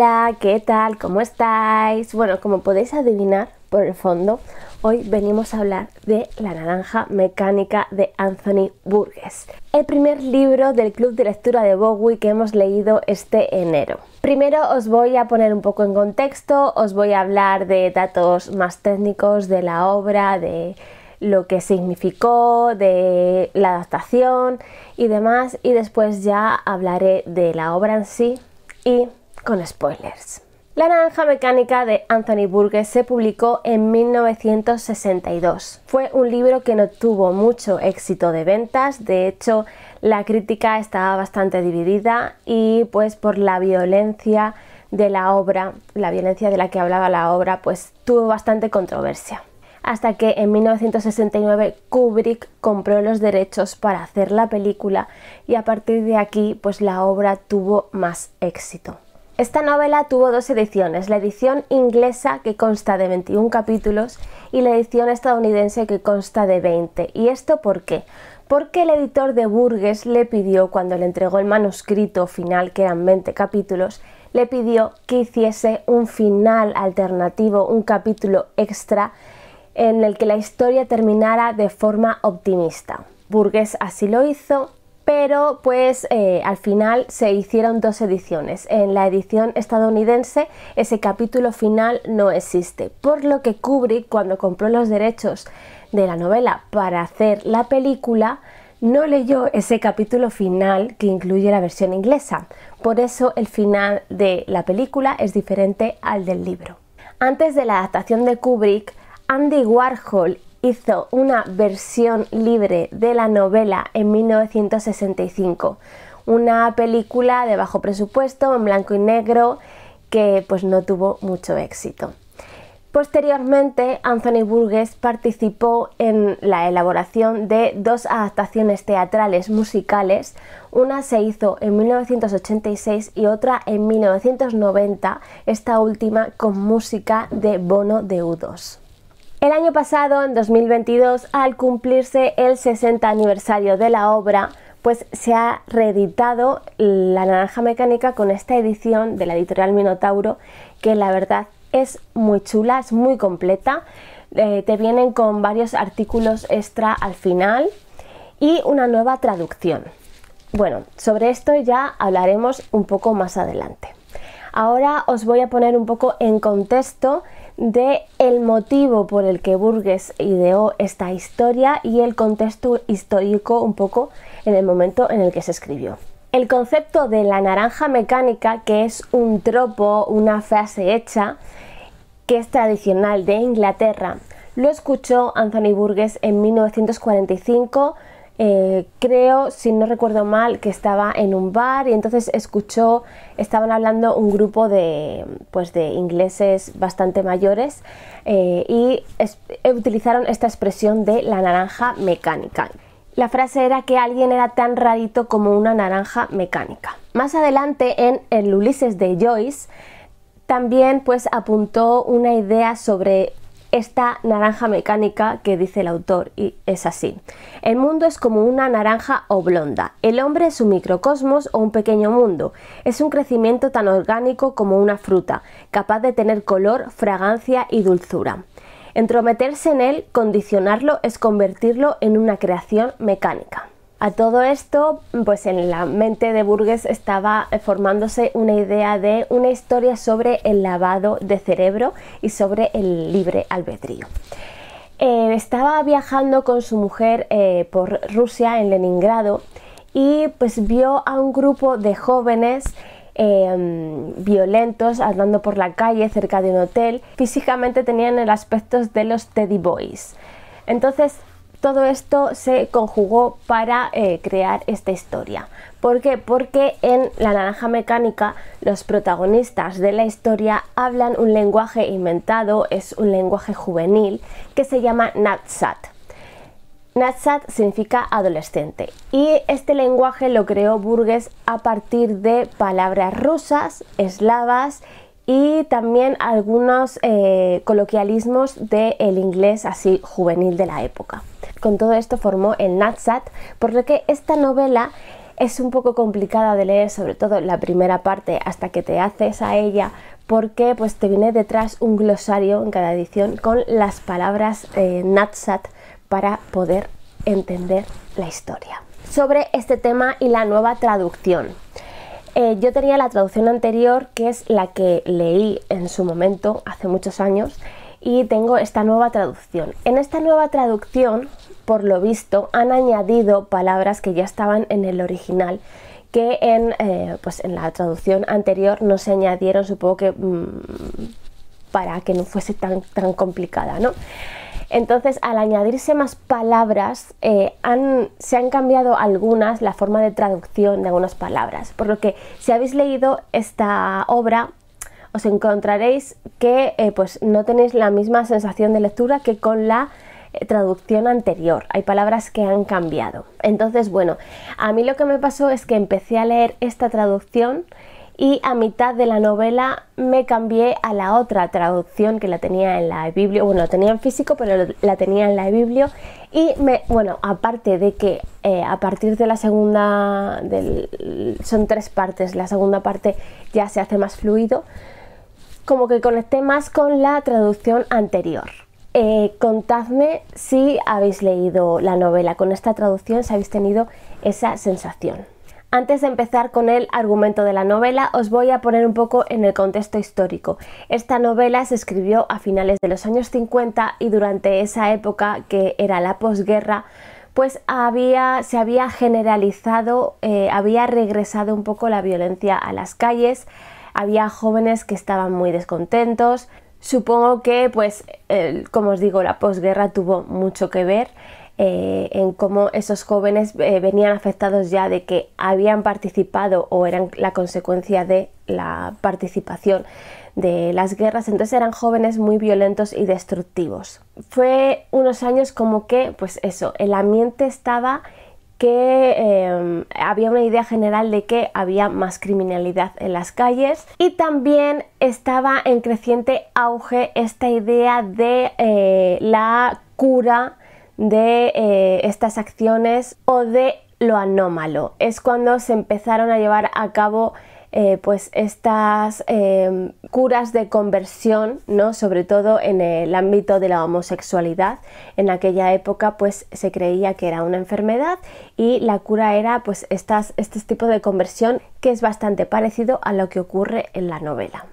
Hola, ¿qué tal? ¿Cómo estáis? Bueno, como podéis adivinar por el fondo, hoy venimos a hablar de La naranja mecánica de Anthony Burgess, el primer libro del club de lectura de Bowie que hemos leído este enero. Primero os voy a poner un poco en contexto, os voy a hablar de datos más técnicos de la obra, de lo que significó, de la adaptación y demás, y después ya hablaré de la obra en sí y spoilers. La Naranja Mecánica de Anthony Burgess se publicó en 1962. Fue un libro que no tuvo mucho éxito de ventas, de hecho la crítica estaba bastante dividida y pues por la violencia de la obra, la violencia de la que hablaba la obra, pues tuvo bastante controversia. Hasta que en 1969 Kubrick compró los derechos para hacer la película y a partir de aquí pues la obra tuvo más éxito. Esta novela tuvo dos ediciones, la edición inglesa que consta de 21 capítulos y la edición estadounidense que consta de 20. ¿Y esto por qué? Porque el editor de Burgess le pidió, cuando le entregó el manuscrito final, que eran 20 capítulos, le pidió que hiciese un final alternativo, un capítulo extra en el que la historia terminara de forma optimista. Burgess así lo hizo pero pues eh, al final se hicieron dos ediciones. En la edición estadounidense ese capítulo final no existe, por lo que Kubrick cuando compró los derechos de la novela para hacer la película, no leyó ese capítulo final que incluye la versión inglesa. Por eso el final de la película es diferente al del libro. Antes de la adaptación de Kubrick, Andy Warhol hizo una versión libre de la novela en 1965, una película de bajo presupuesto en blanco y negro que pues no tuvo mucho éxito. Posteriormente, Anthony Burgess participó en la elaboración de dos adaptaciones teatrales musicales. Una se hizo en 1986 y otra en 1990, esta última con música de Bono de u el año pasado, en 2022, al cumplirse el 60 aniversario de la obra, pues se ha reeditado La Naranja Mecánica con esta edición de la editorial Minotauro, que la verdad es muy chula, es muy completa. Eh, te vienen con varios artículos extra al final y una nueva traducción. Bueno, sobre esto ya hablaremos un poco más adelante. Ahora os voy a poner un poco en contexto de el motivo por el que Burgess ideó esta historia y el contexto histórico un poco en el momento en el que se escribió. El concepto de la naranja mecánica, que es un tropo, una frase hecha, que es tradicional de Inglaterra, lo escuchó Anthony Burgess en 1945 eh, creo, si no recuerdo mal, que estaba en un bar y entonces escuchó, estaban hablando un grupo de, pues de ingleses bastante mayores eh, y utilizaron esta expresión de la naranja mecánica. La frase era que alguien era tan rarito como una naranja mecánica. Más adelante en El Ulises de Joyce también pues apuntó una idea sobre esta naranja mecánica que dice el autor, y es así. El mundo es como una naranja oblonda. El hombre es un microcosmos o un pequeño mundo. Es un crecimiento tan orgánico como una fruta, capaz de tener color, fragancia y dulzura. Entrometerse en él, condicionarlo, es convertirlo en una creación mecánica. A todo esto, pues en la mente de Burgess estaba formándose una idea de una historia sobre el lavado de cerebro y sobre el libre albedrío. Eh, estaba viajando con su mujer eh, por Rusia, en Leningrado, y pues vio a un grupo de jóvenes eh, violentos andando por la calle cerca de un hotel. Físicamente tenían el aspecto de los Teddy Boys. Entonces todo esto se conjugó para eh, crear esta historia. ¿Por qué? Porque en La Naranja Mecánica los protagonistas de la historia hablan un lenguaje inventado, es un lenguaje juvenil que se llama Natsat. Natsat significa adolescente y este lenguaje lo creó Burgess a partir de palabras rusas, eslavas y también algunos eh, coloquialismos del inglés así juvenil de la época. Con todo esto formó el Natsat, por lo que esta novela es un poco complicada de leer, sobre todo la primera parte, hasta que te haces a ella, porque pues te viene detrás un glosario en cada edición con las palabras eh, Natsat para poder entender la historia. Sobre este tema y la nueva traducción. Eh, yo tenía la traducción anterior, que es la que leí en su momento, hace muchos años, y tengo esta nueva traducción. En esta nueva traducción por lo visto, han añadido palabras que ya estaban en el original que en, eh, pues en la traducción anterior no se añadieron, supongo que mm, para que no fuese tan, tan complicada, ¿no? Entonces, al añadirse más palabras, eh, se han cambiado algunas la forma de traducción de algunas palabras. Por lo que, si habéis leído esta obra, os encontraréis que eh, pues, no tenéis la misma sensación de lectura que con la eh, traducción anterior, hay palabras que han cambiado. Entonces, bueno, a mí lo que me pasó es que empecé a leer esta traducción y a mitad de la novela me cambié a la otra traducción que la tenía en la Biblia, bueno, la tenía en físico, pero la tenía en la Biblia y bueno, aparte de que eh, a partir de la segunda, son tres partes, la segunda parte ya se hace más fluido, como que conecté más con la traducción anterior. Eh, contadme si habéis leído la novela con esta traducción, si habéis tenido esa sensación. Antes de empezar con el argumento de la novela, os voy a poner un poco en el contexto histórico. Esta novela se escribió a finales de los años 50 y durante esa época, que era la posguerra, pues había, se había generalizado, eh, había regresado un poco la violencia a las calles, había jóvenes que estaban muy descontentos, Supongo que, pues, como os digo, la posguerra tuvo mucho que ver eh, en cómo esos jóvenes eh, venían afectados ya de que habían participado o eran la consecuencia de la participación de las guerras, entonces eran jóvenes muy violentos y destructivos. Fue unos años como que, pues eso, el ambiente estaba que em, había una idea general de que había más criminalidad en las calles y también estaba en creciente auge esta idea de eh, la cura de eh, estas acciones o de lo anómalo. Es cuando se empezaron a llevar a cabo eh, pues estas em, curas de conversión, ¿no? sobre todo en el ámbito de la homosexualidad. En aquella época pues se creía que era una enfermedad y la cura era pues estas, este tipo de conversión que es bastante parecido a lo que ocurre en la novela.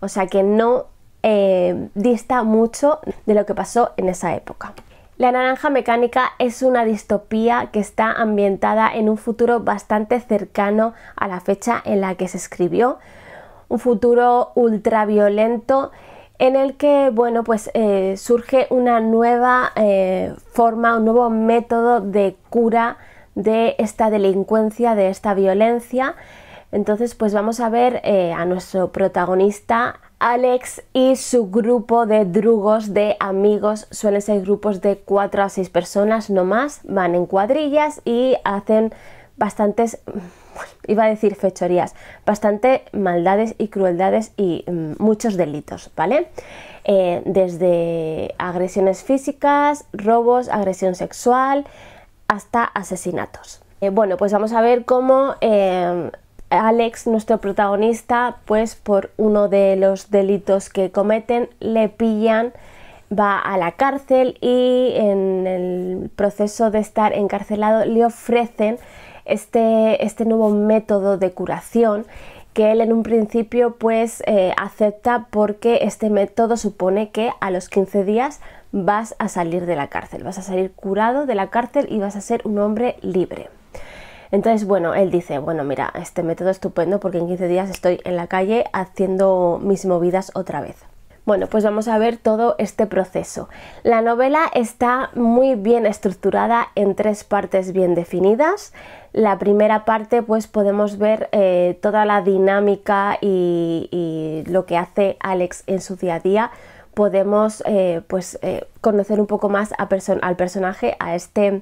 O sea que no eh, dista mucho de lo que pasó en esa época. La Naranja Mecánica es una distopía que está ambientada en un futuro bastante cercano a la fecha en la que se escribió, un futuro ultraviolento en el que bueno pues eh, surge una nueva eh, forma, un nuevo método de cura de esta delincuencia, de esta violencia. Entonces pues vamos a ver eh, a nuestro protagonista Alex y su grupo de drugos de amigos suelen ser grupos de 4 a 6 personas, no más, van en cuadrillas y hacen bastantes, iba a decir fechorías, bastante maldades y crueldades y mm, muchos delitos, ¿vale? Eh, desde agresiones físicas, robos, agresión sexual, hasta asesinatos. Eh, bueno, pues vamos a ver cómo eh, Alex, nuestro protagonista, pues por uno de los delitos que cometen, le pillan, va a la cárcel y en el proceso de estar encarcelado le ofrecen este, este nuevo método de curación que él en un principio pues eh, acepta porque este método supone que a los 15 días vas a salir de la cárcel, vas a salir curado de la cárcel y vas a ser un hombre libre. Entonces, bueno, él dice, bueno, mira, este método estupendo porque en 15 días estoy en la calle haciendo mis movidas otra vez. Bueno, pues vamos a ver todo este proceso. La novela está muy bien estructurada en tres partes bien definidas. La primera parte pues podemos ver eh, toda la dinámica y, lo que hace Alex en su día a día. Podemos eh, pues eh, conocer un poco más al personaje, a este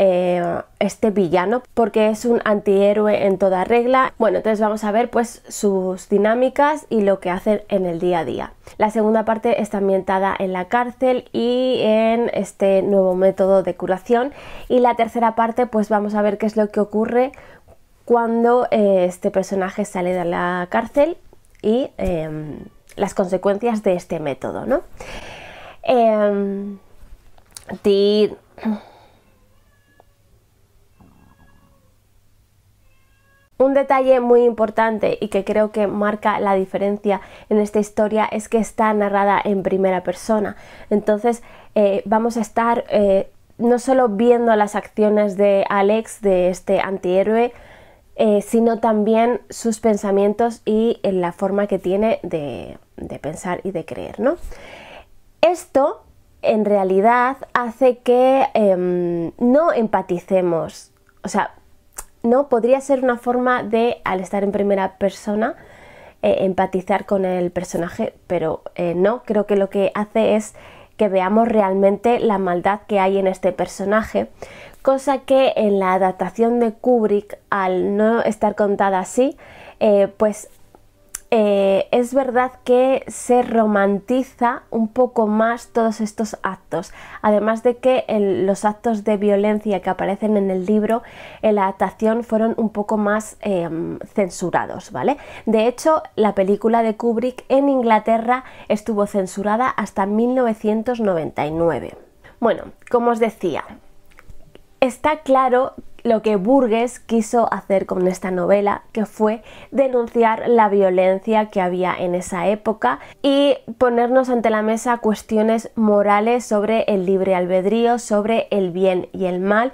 eh, este villano porque es un antihéroe en toda regla. Bueno, entonces vamos a ver pues sus dinámicas y lo que hacen en el día a día. La segunda parte está ambientada en la cárcel y en este nuevo método de curación y la tercera parte pues vamos a ver qué es lo que ocurre cuando eh, este personaje sale de la cárcel y em, las consecuencias de este método, ¿no? Em, Un detalle muy importante y que creo que marca la diferencia en esta historia es que está narrada en primera persona. Entonces eh, vamos a estar eh, no solo viendo las acciones de Alex, de este antihéroe, eh, sino también sus pensamientos y en la forma que tiene de, pensar y de creer. ¿no? Esto en realidad hace que em, no empaticemos. O sea, ¿no? Podría ser una forma de, al estar en primera persona, eh, empatizar con el personaje, pero eh, no, creo que lo que hace es que veamos realmente la maldad que hay en este personaje, cosa que en la adaptación de Kubrick, al no estar contada así, eh, pues eh, es verdad que se romantiza un poco más todos estos actos. Además de que los actos de violencia que aparecen en el libro, en la adaptación, fueron un poco más em, censurados, ¿vale? De hecho, la película de Kubrick en Inglaterra estuvo censurada hasta 1999. Bueno, como os decía, Está claro lo que Burgess quiso hacer con esta novela, que fue denunciar la violencia que había en esa época y ponernos ante la mesa cuestiones morales sobre el libre albedrío, sobre el bien y el mal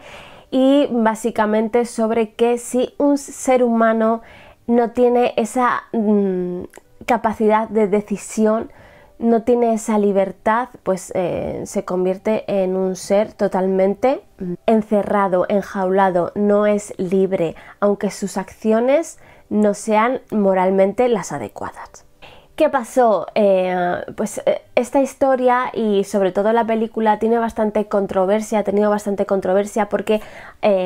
y básicamente sobre que si un ser humano no tiene esa mm, capacidad de decisión no tiene esa libertad, pues eh, se convierte en un ser totalmente encerrado, enjaulado, no es libre, aunque sus acciones no sean moralmente las adecuadas. ¿Qué pasó? Eh, pues eh, esta historia y sobre todo la película tiene bastante controversia, ha tenido bastante controversia porque,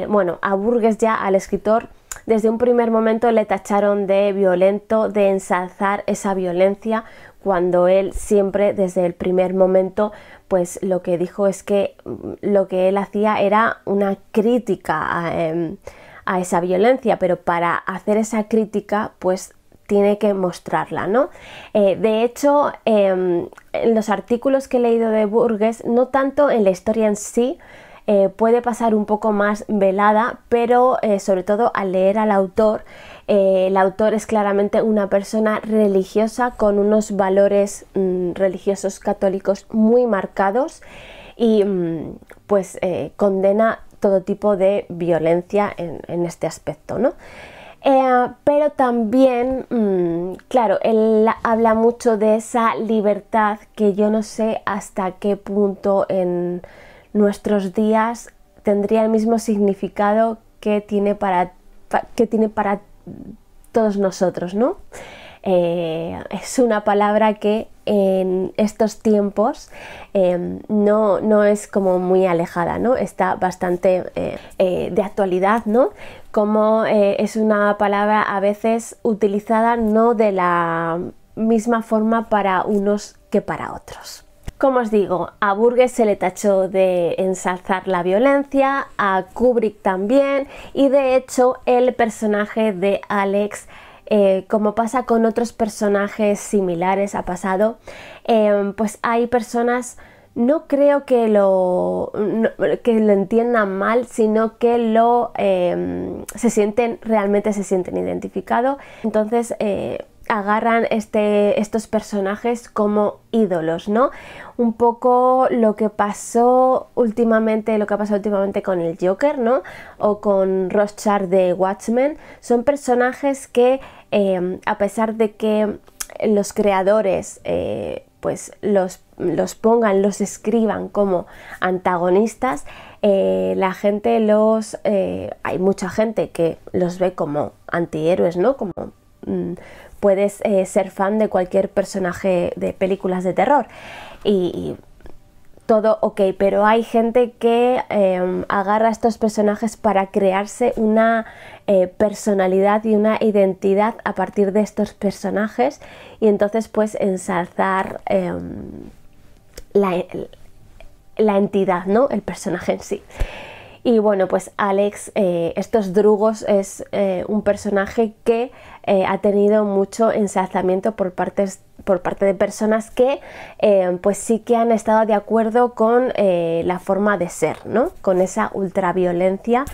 bueno, a Burgess ya, al escritor, desde un primer momento le tacharon de violento, de ensalzar esa violencia, cuando él siempre desde el primer momento pues lo que dijo es que mm, lo que él hacía era una crítica em, a, esa violencia, pero para hacer esa crítica pues tiene que mostrarla, ¿no? Eh, de hecho, em, en los artículos que he leído de Burgess, no tanto en la historia en sí, eh, puede pasar un poco más velada, pero eh, sobre todo al leer al autor, eh, el autor es claramente una persona religiosa con unos valores mm, religiosos católicos muy marcados y mm, pues eh, condena todo tipo de violencia en, este aspecto, ¿no? Eh, pero también, mm, claro, él habla mucho de esa libertad que yo no sé hasta qué punto en nuestros días tendría el mismo significado que tiene para, que tiene para todos nosotros, ¿no? Eh, es una palabra que en estos tiempos em, no, es como muy alejada, ¿no? Está bastante eh, eh, de actualidad, ¿no? Como es una palabra a veces utilizada no de la misma forma para unos que para otros. Como os digo, a Burgess se le tachó de ensalzar la violencia, a Kubrick también, y de hecho el personaje de Alex, eh, como pasa con otros personajes similares, ha pasado, eh, pues hay personas, no creo que lo, que lo entiendan mal, sino que lo, eh, se sienten, realmente se sienten identificados. Entonces, agarran este, estos personajes como ídolos, ¿no? Un poco lo que pasó últimamente, lo que ha pasado últimamente con el Joker, ¿no? O con Rothschild de Watchmen. Son personajes que, em, a pesar de que los creadores eh, pues los, los, pongan, los escriban como antagonistas, eh, la gente los... Eh, hay mucha gente que los ve como antihéroes, ¿no? Como mm, puedes eh, ser fan de cualquier personaje de películas de terror. Y, todo ok, pero hay gente que em, agarra estos personajes para crearse una eh, personalidad y una identidad a partir de estos personajes y entonces pues ensalzar em, la, la, entidad, ¿no? El personaje en sí. Y bueno, pues Alex, eh, estos drugos es un personaje que eh, ha tenido mucho ensalzamiento por parte, por parte de personas que eh, pues sí que han estado de acuerdo con eh, la forma de ser, ¿no? Con esa ultraviolencia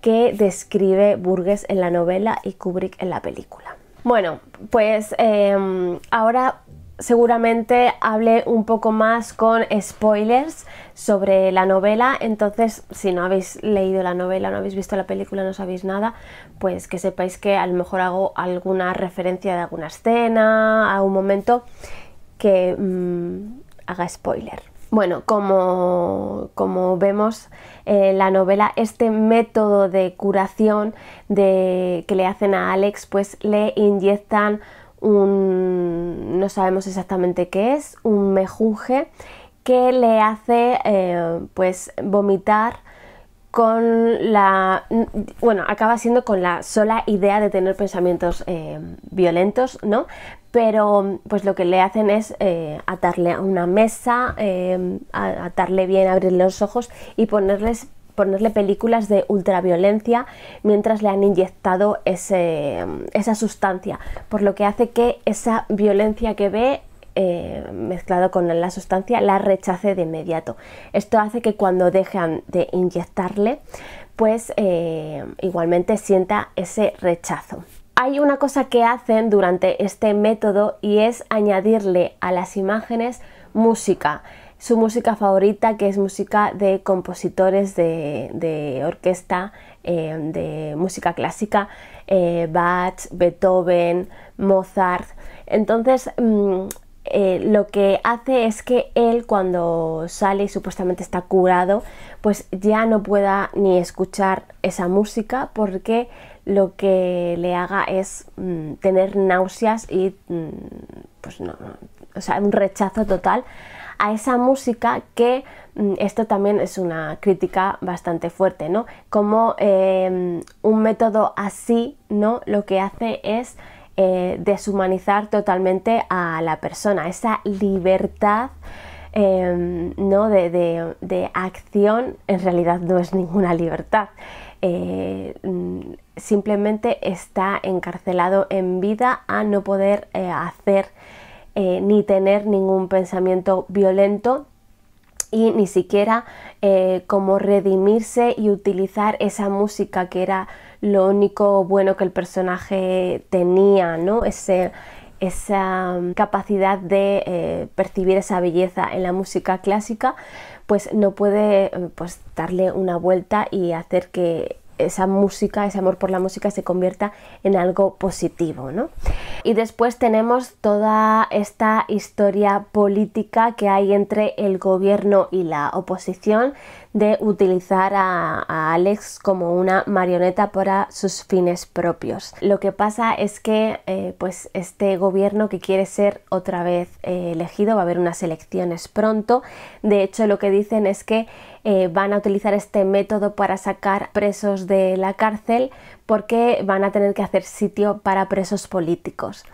que describe Burgess en la novela y Kubrick en la película. Bueno, pues em, ahora seguramente hable un poco más con spoilers sobre la novela, entonces si no habéis leído la novela, no habéis visto la película, no sabéis nada, pues que sepáis que a lo mejor hago alguna referencia de alguna escena, a un momento que mm, haga spoiler. Bueno, como, vemos en eh, la novela, este método de curación que le hacen a Alex, pues le inyectan un, no sabemos exactamente qué es, un mejunje que le hace eh, pues vomitar con la, bueno, acaba siendo con la sola idea de tener pensamientos eh, violentos, ¿no? Pero pues lo que le hacen es eh, atarle a una mesa, atarle bien, abrirle los ojos y ponerles ponerle películas de ultraviolencia mientras le han inyectado esa sustancia, por lo que hace que esa violencia que ve eh, mezclado con la sustancia la rechace de inmediato. Esto hace que cuando dejan de inyectarle, pues eh, igualmente sienta ese rechazo. Hay una cosa que hacen durante este método y es añadirle a las imágenes música su música favorita, que es música de compositores de, orquesta, eh, de música clásica, eh, Bach, Beethoven, Mozart. Entonces, mm, eh, lo que hace es que él cuando sale y supuestamente está curado, pues ya no pueda ni escuchar esa música porque lo que le haga es mm, tener náuseas y mm, pues no, o sea, un rechazo total a esa música que mm, esto también es una crítica bastante fuerte, ¿no? Como em, un método así, ¿no? Lo que hace es eh, deshumanizar totalmente a la persona, esa libertad. Em, ¿no? De, acción en realidad no es ninguna libertad. Eh, mm, simplemente está encarcelado en vida a no poder eh, hacer eh, ni tener ningún pensamiento violento y ni siquiera eh, como redimirse y utilizar esa música que era lo único bueno que el personaje tenía, ¿no? esa mm, capacidad de eh, percibir esa belleza en la música clásica, pues no puede pues darle una vuelta y hacer que esa música, ese amor por la música se convierta en algo positivo. ¿no? Y después tenemos toda esta historia política que hay entre el gobierno y la oposición de utilizar a, Alex como una marioneta para sus fines propios. Lo que pasa es que eh, pues este gobierno que quiere ser otra vez eh, elegido, va a haber unas elecciones pronto, de hecho lo que dicen es que eh, van a utilizar este método para sacar presos de la cárcel porque van a tener que hacer sitio para presos políticos.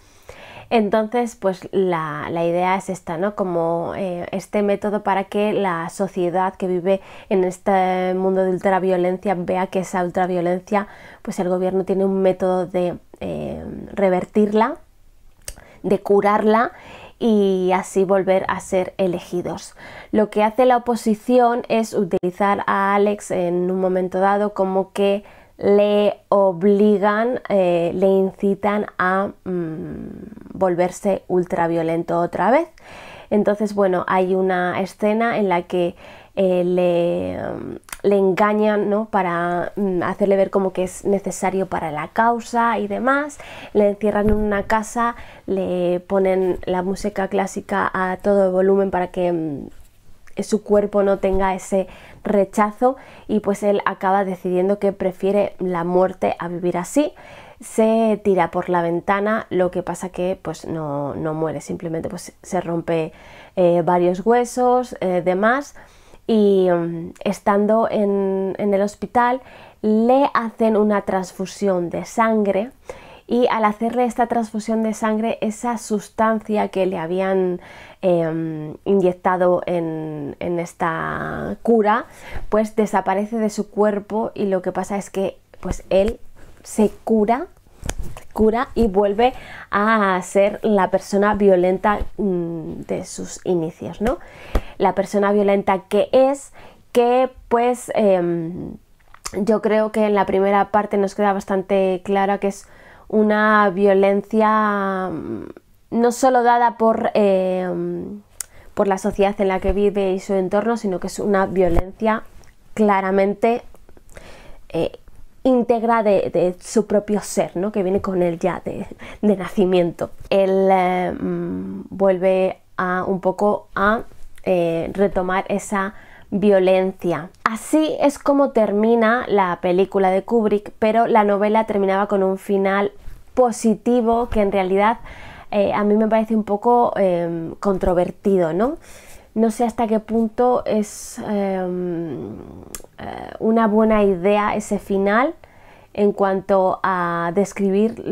Entonces, pues la, idea es esta, ¿no? Como eh, este método para que la sociedad que vive en este mundo de ultraviolencia vea que esa ultraviolencia, pues el gobierno tiene un método de eh, revertirla, de curarla y así volver a ser elegidos. Lo que hace la oposición es utilizar a Alex en un momento dado como que le obligan, eh, le incitan a mm, volverse ultraviolento otra vez. Entonces, bueno, hay una escena en la que eh, le mm, le engañan para mm, hacerle ver como que es necesario para la causa y demás. Le encierran en una casa, le ponen la música clásica a todo volumen para que mm, su cuerpo no tenga ese rechazo y pues él acaba decidiendo que prefiere la muerte a vivir así. Se tira por la ventana, lo que pasa que pues no, no muere, simplemente pues se rompe eh, varios huesos, eh, demás y mm, estando en, el hospital le hacen una transfusión de sangre y al hacerle esta transfusión de sangre, esa sustancia que le habían em, inyectado en, en, esta cura, pues desaparece de su cuerpo y lo que pasa es que pues él se cura cura y vuelve a ser la persona violenta mm, de sus inicios, ¿no? La persona violenta que es, que pues em, yo creo que en la primera parte nos queda bastante clara que es una violencia mm, no solo dada por, em, por la sociedad en la que vive y su entorno, sino que es una violencia claramente eh, íntegra de, su propio ser, ¿no? que viene con él ya de, nacimiento. Él eh, mm, vuelve a un poco a eh, retomar esa violencia. Así es como termina la película de Kubrick, pero la novela terminaba con un final positivo que en realidad eh, a mí me parece un poco em, controvertido, ¿no? no sé hasta qué punto es em, eh, una buena idea ese final en cuanto a describir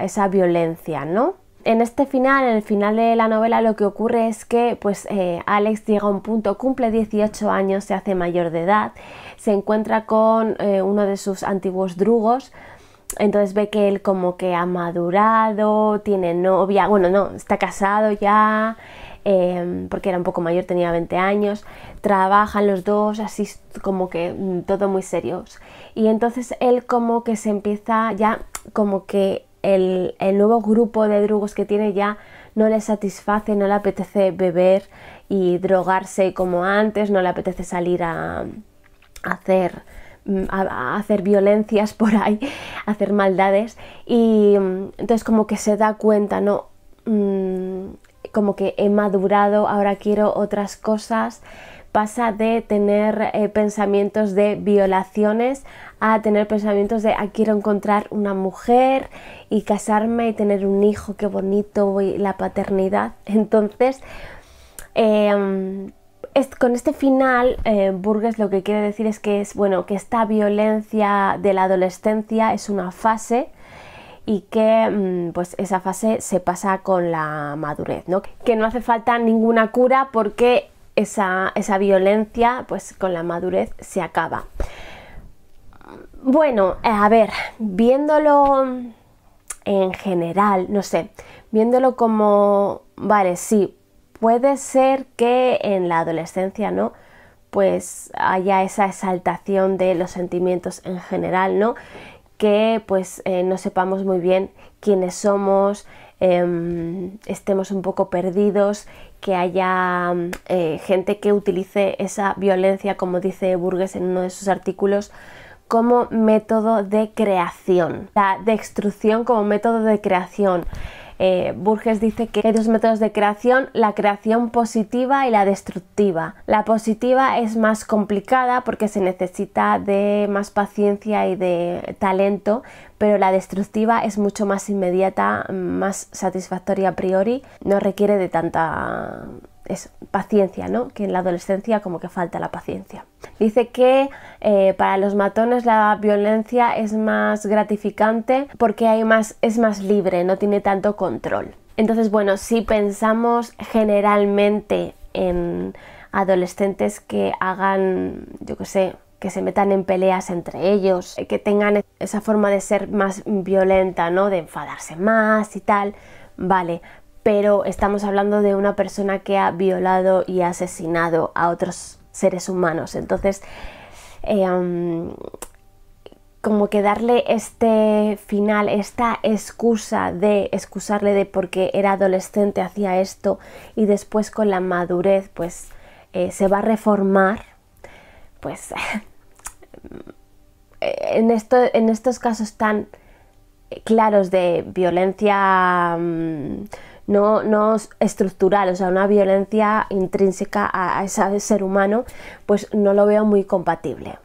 esa violencia, ¿no? En este final, en el final de la novela, lo que ocurre es que pues, eh, Alex llega a un punto, cumple 18 años, se hace mayor de edad, se encuentra con eh, uno de sus antiguos drugos, entonces ve que él como que ha madurado, tiene novia, bueno, no, está casado ya, Em, porque era un poco mayor, tenía 20 años, trabajan los dos así como que mm, todo muy serios. Y entonces él como que se empieza ya como que el, el nuevo grupo de drugos que tiene ya no le satisface, no le apetece beber y drogarse como antes, no le apetece salir a, hacer mm, a, hacer violencias por ahí, hacer maldades. Y mm, entonces como que se da cuenta, ¿no? como que he madurado, ahora quiero otras cosas, pasa de tener eh, pensamientos de violaciones a tener pensamientos de ah, quiero encontrar una mujer y casarme y tener un hijo, qué bonito, y la paternidad. Entonces, em, con este final, eh, Burgess lo que quiere decir es que es bueno, que esta violencia de la adolescencia es una fase y que mm, pues esa fase se pasa con la madurez, ¿no? Que no hace falta ninguna cura porque esa, esa violencia pues con la madurez se acaba. Bueno, eh, a ver, viéndolo en general, no sé, viéndolo como, vale, sí, puede ser que en la adolescencia, ¿no? Pues haya esa exaltación de los sentimientos en general, ¿no? que pues eh, no sepamos muy bien quiénes somos, em, estemos un poco perdidos, que haya mm, eh, gente que utilice esa violencia, como dice Burgues en uno de sus artículos, como método de creación, la destrucción como método de creación. Eh, Burgess dice que hay dos métodos de creación, la creación positiva y la destructiva. La positiva es más complicada porque se necesita de más paciencia y de talento, pero la destructiva es mucho más inmediata, más satisfactoria a priori, no requiere de tanta es paciencia, ¿no? Que en la adolescencia como que falta la paciencia. Dice que eh, para los matones la violencia es más gratificante porque hay más, es más libre, no tiene tanto control. Entonces, bueno, si pensamos generalmente en adolescentes que hagan, yo qué sé, que se metan en peleas entre ellos, eh, que tengan esa forma de ser más violenta, ¿no? De enfadarse más y tal. Vale, pero estamos hablando de una persona que ha violado y asesinado a otros seres humanos. Entonces, em, como que darle este final, esta excusa de excusarle de por qué era adolescente, hacía esto y después con la madurez, pues eh, se va a reformar, pues eh, en, esto, en estos casos tan eh, claros de violencia... Mm, no, no estructural, o sea, una violencia intrínseca a, ese ser humano, pues no lo veo muy compatible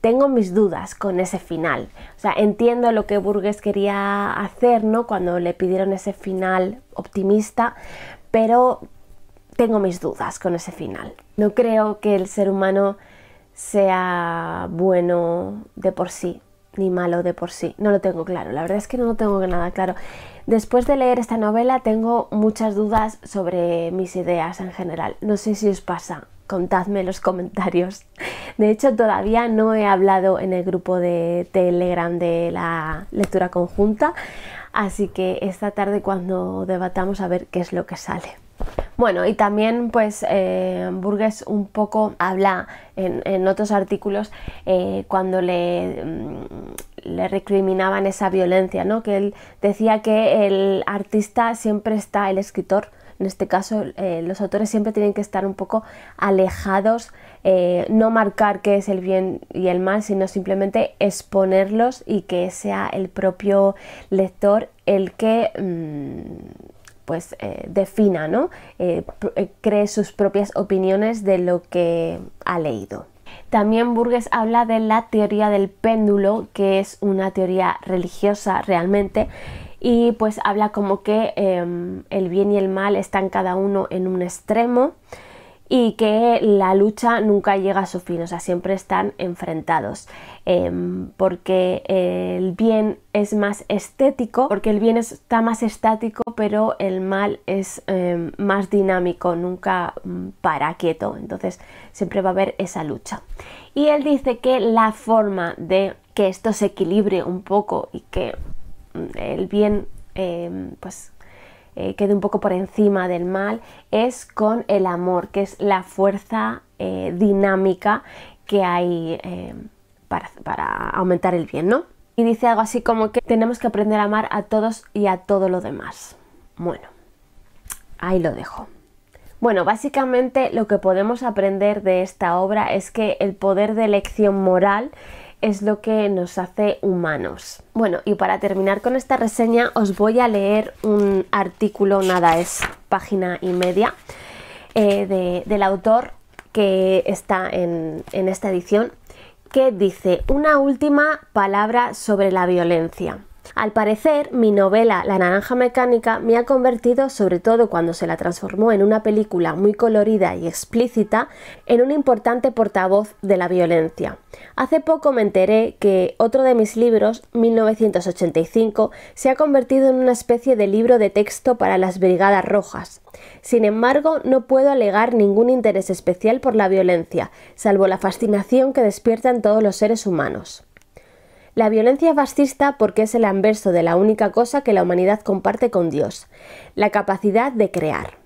tengo mis dudas con ese final. O sea, entiendo lo que Burgess quería hacer, ¿no? Cuando le pidieron ese final optimista, pero tengo mis dudas con ese final. No creo que el ser humano sea bueno de por sí, ni malo de por sí. No lo tengo claro, la verdad es que no lo tengo nada claro. Después de leer esta novela tengo muchas dudas sobre mis ideas en general. No sé si os pasa, contadme en los comentarios. De hecho, todavía no he hablado en el grupo de Telegram de la lectura conjunta, así que esta tarde cuando debatamos a ver qué es lo que sale. Bueno, y también pues eh, Burgues un poco habla en, otros artículos eh, cuando mm, le, recriminaban esa violencia, ¿no? que él decía que el artista siempre está, el escritor, en este caso eh, los autores siempre tienen que estar un poco alejados, no marcar qué es el bien y el mal, sino simplemente exponerlos y que sea el propio lector el que mm, pues eh, defina, ¿no? Eh, eh, cree sus propias opiniones de lo que ha leído. También Burgess habla de la teoría del péndulo, que es una teoría religiosa realmente, y pues habla como que em, el bien y el mal están cada uno en un extremo, y que la lucha nunca llega a su fin, o sea, siempre están enfrentados, em, porque eh, el bien es más estético, porque el bien está más estático, pero el mal es em, más dinámico, nunca mm, para quieto, entonces siempre va a haber esa lucha. Y él dice que la forma de que esto se equilibre un poco y que mm, el bien em, pues eh, quede un poco por encima del mal, es con el amor, que es la fuerza eh, dinámica que hay eh, para, para aumentar el bien, ¿no? Y dice algo así como que tenemos que aprender a amar a todos y a todo lo demás. Bueno, ahí lo dejo. Bueno, básicamente lo que podemos aprender de esta obra es que el poder de elección moral es lo que nos hace humanos. Bueno, y para terminar con esta reseña os voy a leer un artículo, nada, es página y media, eh, del autor que está en esta edición, que dice una última palabra sobre la violencia. Al parecer, mi novela La Naranja Mecánica me ha convertido, sobre todo cuando se la transformó en una película muy colorida y explícita, en un importante portavoz de la violencia. Hace poco me enteré que otro de mis libros, 1985, se ha convertido en una especie de libro de texto para las Brigadas Rojas. Sin embargo, no puedo alegar ningún interés especial por la violencia, salvo la fascinación que despiertan todos los seres humanos. La violencia fascista porque es el anverso de la única cosa que la humanidad comparte con Dios, la capacidad de crear.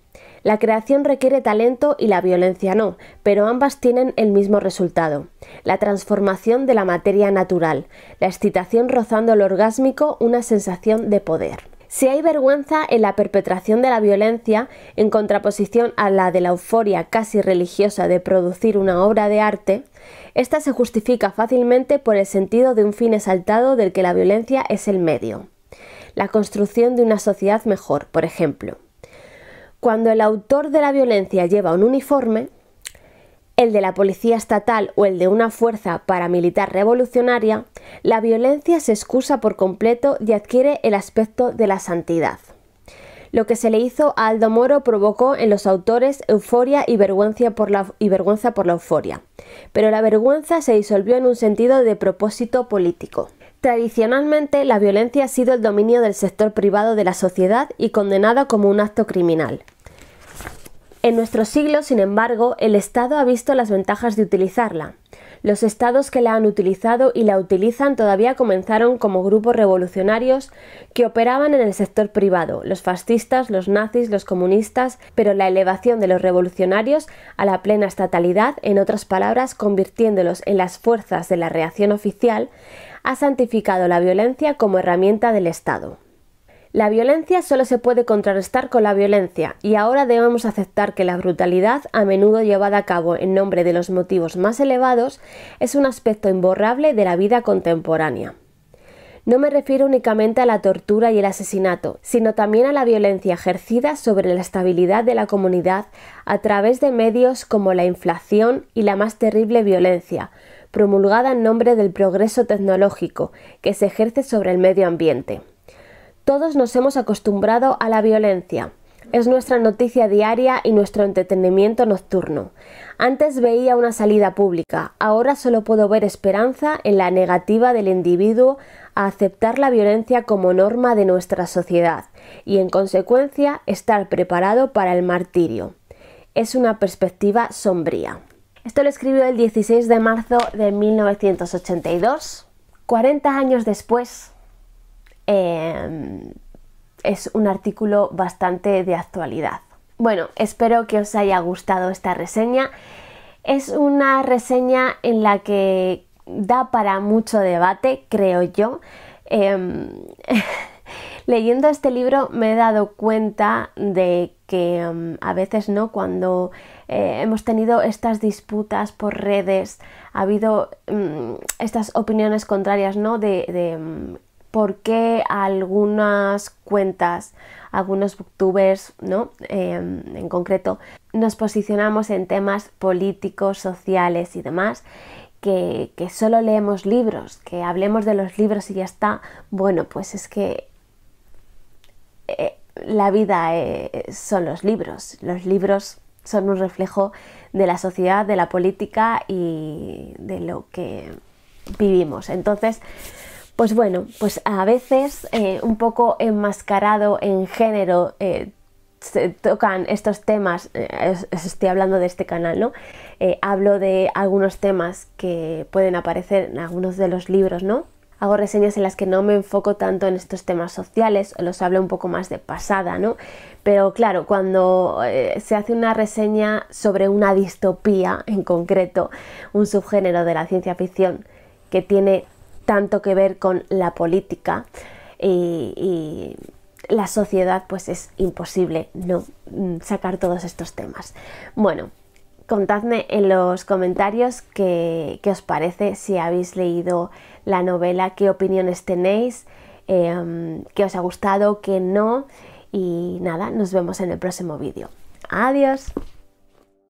La creación requiere talento y la violencia no, pero ambas tienen el mismo resultado, la transformación de la materia natural, la excitación rozando el orgásmico, una sensación de poder. Si hay vergüenza en la perpetración de la violencia, en contraposición a la de la euforia casi religiosa de producir una obra de arte, esta se justifica fácilmente por el sentido de un fin exaltado del que la violencia es el medio. La construcción de una sociedad mejor, por ejemplo. Cuando el autor de la violencia lleva un uniforme, el de la policía estatal o el de una fuerza paramilitar revolucionaria, la violencia se excusa por completo y adquiere el aspecto de la santidad. Lo que se le hizo a Aldo Moro provocó en los autores euforia y vergüenza por la, euforia, pero la vergüenza se disolvió en un sentido de propósito político. Tradicionalmente, la violencia ha sido el dominio del sector privado de la sociedad y condenada como un acto criminal. En nuestros siglo, sin embargo, el Estado ha visto las ventajas de utilizarla. Los estados que la han utilizado y la utilizan todavía comenzaron como grupos revolucionarios que operaban en el sector privado, los fascistas, los nazis, los comunistas, pero la elevación de los revolucionarios a la plena estatalidad, en otras palabras, convirtiéndolos en las fuerzas de la reacción oficial, ha santificado la violencia como herramienta del Estado. La violencia solo se puede contrarrestar con la violencia y ahora debemos aceptar que la brutalidad, a menudo llevada a cabo en nombre de los motivos más elevados, es un aspecto imborrable de la vida contemporánea. No me refiero únicamente a la tortura y el asesinato, sino también a la violencia ejercida sobre la estabilidad de la comunidad a través de medios como la inflación y la más terrible violencia, promulgada en nombre del progreso tecnológico, que se ejerce sobre el medio ambiente. Todos nos hemos acostumbrado a la violencia. Es nuestra noticia diaria y nuestro entretenimiento nocturno. Antes veía una salida pública, ahora solo puedo ver esperanza en la negativa del individuo a aceptar la violencia como norma de nuestra sociedad y en consecuencia estar preparado para el martirio. Es una perspectiva sombría. Esto lo escribió el 16 de marzo de 1982, 40 años después Em, es un artículo bastante de actualidad. Bueno, espero que os haya gustado esta reseña. Es una reseña en la que da para mucho debate, creo yo. Em, leyendo este libro me he dado cuenta de que em, a veces no, cuando eh, hemos tenido estas disputas por redes, ha habido mm, estas opiniones contrarias, ¿no? De, mm, por qué algunas cuentas, algunos booktubers, ¿no? Em, en concreto, nos posicionamos en temas políticos, sociales y demás. Que, que solo leemos libros, que hablemos de los libros y ya está. Bueno, pues es que eh, la vida eh, son los libros. Los libros son un reflejo de la sociedad, de la política y de lo que vivimos. Entonces, pues bueno, pues a veces eh, un poco enmascarado en género eh, se tocan estos temas, eh, estoy hablando de este canal, ¿no? hablo de algunos temas que pueden aparecer en algunos de los libros, ¿no? Hago reseñas en las que no me enfoco tanto en estos temas sociales, los hablo un poco más de pasada, ¿no? Pero claro, cuando se hace una reseña sobre una distopía en concreto, un subgénero de la ciencia ficción que tiene tanto que ver con la política eh, y, la sociedad, pues es imposible no mm, sacar todos estos temas. Bueno, contadme en los comentarios qué, os parece, si habéis leído la novela, qué opiniones tenéis, em, qué os ha gustado, qué no. Y nada, nos vemos en el próximo vídeo. Adiós.